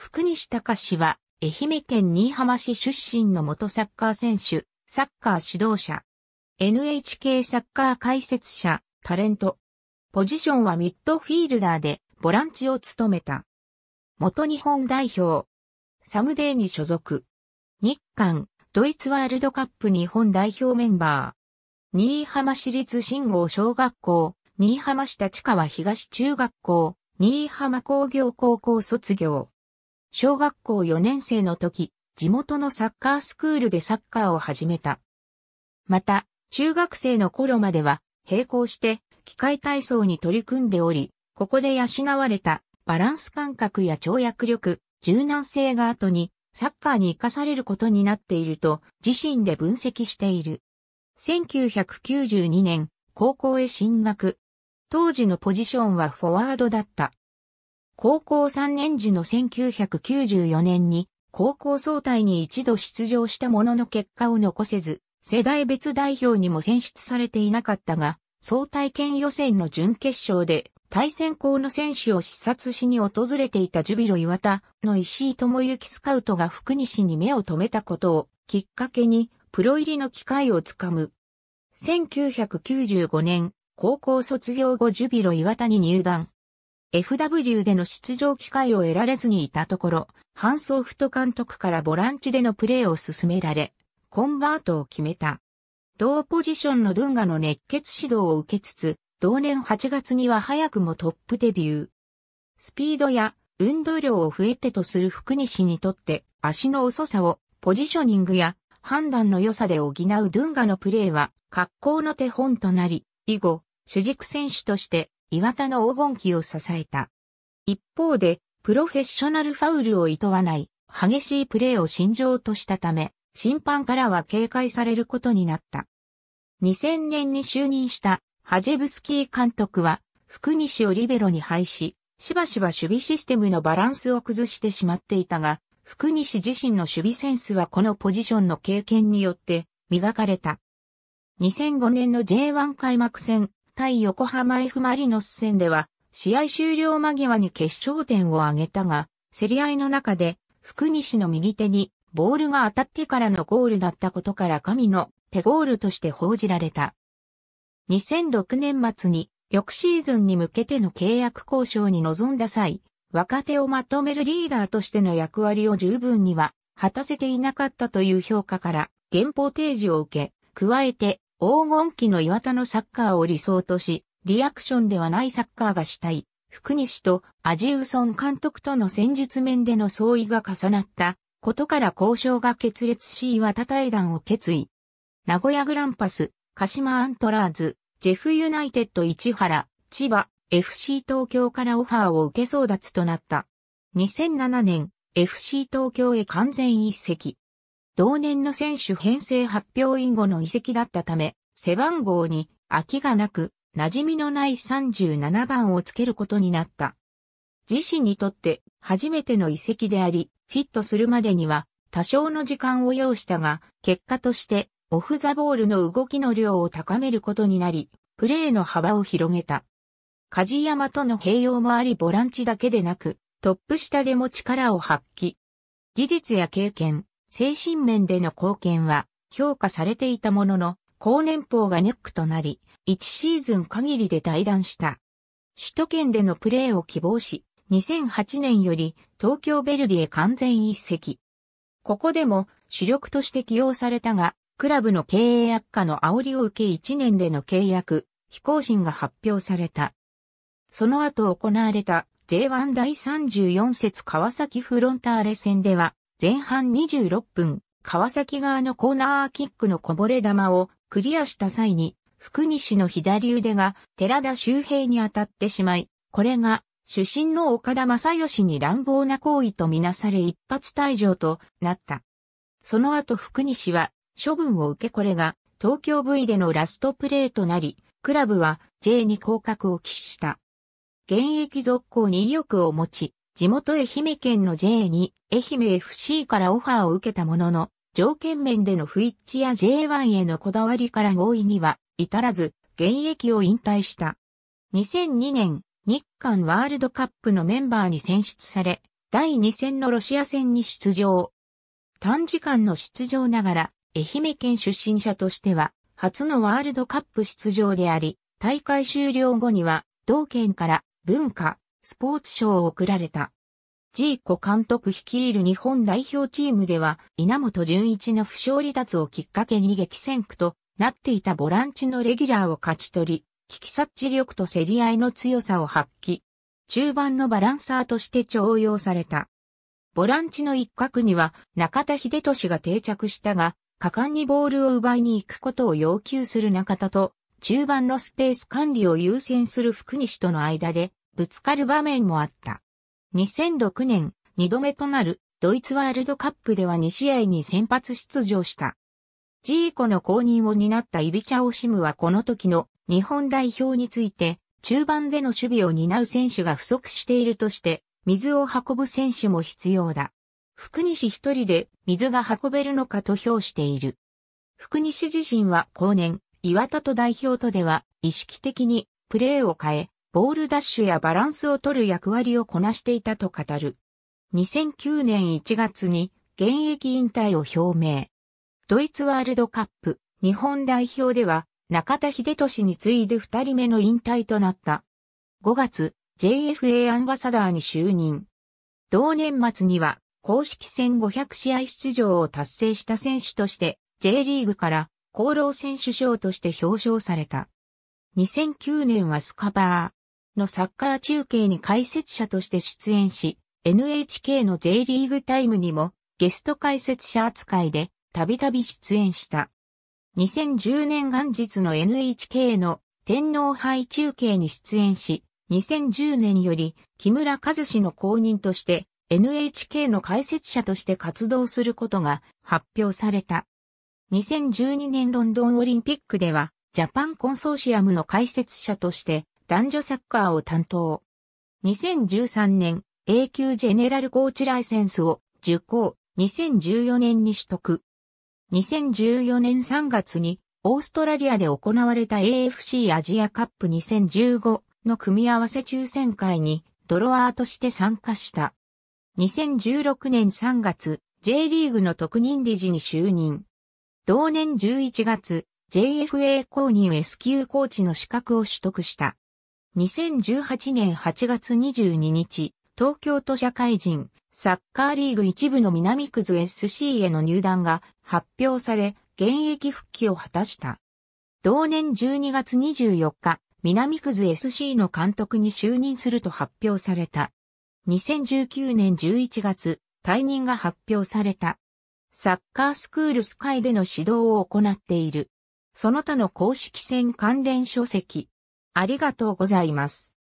福西隆氏は、愛媛県新居浜市出身の元サッカー選手、サッカー指導者、NHK サッカー解説者、タレント。ポジションはミッドフィールダーで、ボランチを務めた。元日本代表。サムデーに所属。日韓、ドイツワールドカップ日本代表メンバー。新居浜市立新郷小学校、新居浜市立川東中学校、新居浜工業高校卒業。小学校4年生の時、地元のサッカースクールでサッカーを始めた。また、中学生の頃までは、並行して、機械体操に取り組んでおり、ここで養われたバランス感覚や跳躍力、柔軟性が後にサッカーに活かされることになっていると自身で分析している。1992年、高校へ進学。当時のポジションはフォワードだった。高校3年時の1994年に高校総体に一度出場したものの結果を残せず、世代別代表にも選出されていなかったが、総体県予選の準決勝で対戦校の選手を視察しに訪れていたジュビロ岩田の石井智之スカウトが福西に目を留めたことをきっかけにプロ入りの機会をつかむ。1995年、高校卒業後ジュビロ岩田に入団。FW での出場機会を得られずにいたところ、ハンソーフト監督からボランチでのプレーを進められ、コンバートを決めた。同ポジションのドゥンガの熱血指導を受けつつ、同年8月には早くもトップデビュー。スピードや運動量を増えてとする福西にとって足の遅さをポジショニングや判断の良さで補うドゥンガのプレーは格好の手本となり、以後、主軸選手として岩田の黄金期を支えた。一方で、プロフェッショナルファウルを厭わない激しいプレーを心情としたため、審判からは警戒されることになった。2000年に就任したハジェブスキー監督は、福西をリベロに配し、しばしば守備システムのバランスを崩してしまっていたが、福西自身の守備センスはこのポジションの経験によって磨かれた。2005年の J1 開幕戦対横浜 F マリノス戦では、試合終了間際に決勝点を挙げたが、競り合いの中で、福西の右手にボールが当たってからのゴールだったことから神の手ゴールとして報じられた。2006年末に翌シーズンに向けての契約交渉に臨んだ際、若手をまとめるリーダーとしての役割を十分には果たせていなかったという評価から原稿提示を受け、加えて黄金期の岩田のサッカーを理想とし、リアクションではないサッカーがしたい、福西とアジウソン監督との戦術面での相違が重なったことから交渉が決裂し岩田対談を決意。名古屋グランパス、鹿島アントラーズ、ジェフユナイテッド市原、千葉、FC 東京からオファーを受け争奪となった。2007年、FC 東京へ完全一席。同年の選手編成発表以後の移籍だったため、背番号に空きがなく、馴染みのない37番をつけることになった。自身にとって初めての移籍であり、フィットするまでには多少の時間を要したが、結果としてオフザボールの動きの量を高めることになり、プレーの幅を広げた。梶山との併用もありボランチだけでなく、トップ下でも力を発揮。技術や経験、精神面での貢献は評価されていたものの、高年俸がネックとなり、1シーズン限りで退団した。首都圏でのプレーを希望し、2008年より東京ベルディへ完全一席。ここでも主力として起用されたが、クラブの経営悪化の煽りを受け1年での契約、非更新が発表された。その後行われた J1 第34節川崎フロンターレ戦では前半26分、川崎側のコーナーキックのこぼれ球をクリアした際に、福西の左腕が寺田周平に当たってしまい、これが主審の岡田正義に乱暴な行為とみなされ一発退場となった。その後福西は処分を受けこれが東京 V でのラストプレーとなり、クラブは J に降格を喫した。現役続行に意欲を持ち、地元愛媛県の J に愛媛 FC からオファーを受けたものの、条件面での不一致や J1 へのこだわりから合意には至らず、現役を引退した。2002年、日韓ワールドカップのメンバーに選出され、第2戦のロシア戦に出場。短時間の出場ながら、愛媛県出身者としては、初のワールドカップ出場であり、大会終了後には、同県から文化、スポーツ賞を贈られた。ジーコ監督率いる日本代表チームでは、稲本潤一の負傷離脱をきっかけに激戦区となっていたボランチのレギュラーを勝ち取り、危機察知力と競り合いの強さを発揮。中盤のバランサーとして重用された。ボランチの一角には中田秀俊が定着したが、果敢にボールを奪いに行くことを要求する中田と、中盤のスペース管理を優先する福西との間でぶつかる場面もあった。2006年、2度目となるドイツワールドカップでは2試合に先発出場した。ジーコの後任を担ったイビチャオシムはこの時の日本代表について中盤での守備を担う選手が不足しているとして水を運ぶ選手も必要だ。福西一人で水が運べるのかと評している。福西自身は後年、岩田と代表とでは意識的にプレーを変え、ボールダッシュやバランスを取る役割をこなしていたと語る。2009年1月に現役引退を表明。ドイツワールドカップ日本代表では中田秀俊に次いで2人目の引退となった。5月、JFA アンバサダーに就任。同年末には公式戦500試合出場を達成した選手として J リーグから厚労選手賞として表彰された。2009年はスカバのサッカー中継に解説者として出演し、NHK の J リーグタイムにもゲスト解説者扱いでたびたび出演した。2010年元日の NHK の天皇杯中継に出演し、2010年より木村和氏の公認として NHK の解説者として活動することが発表された。2012年ロンドンオリンピックではジャパンコンソーシアムの解説者として男女サッカーを担当。2013年、A 級ジェネラルコーチライセンスを受講、2014年に取得。2014年3月に、オーストラリアで行われた AFC アジアカップ2015の組み合わせ抽選会に、ドロワーとして参加した。2016年3月、J リーグの特任理事に就任。同年11月、JFA 公認 S 級コーチの資格を取得した。2018年8月22日、東京都社会人、サッカーリーグ一部の南区図 SC への入団が発表され、現役復帰を果たした。同年12月24日、南区図 SC の監督に就任すると発表された。2019年11月、退任が発表された。サッカースクールスカイでの指導を行っている。その他の公式戦関連書籍、ありがとうございます。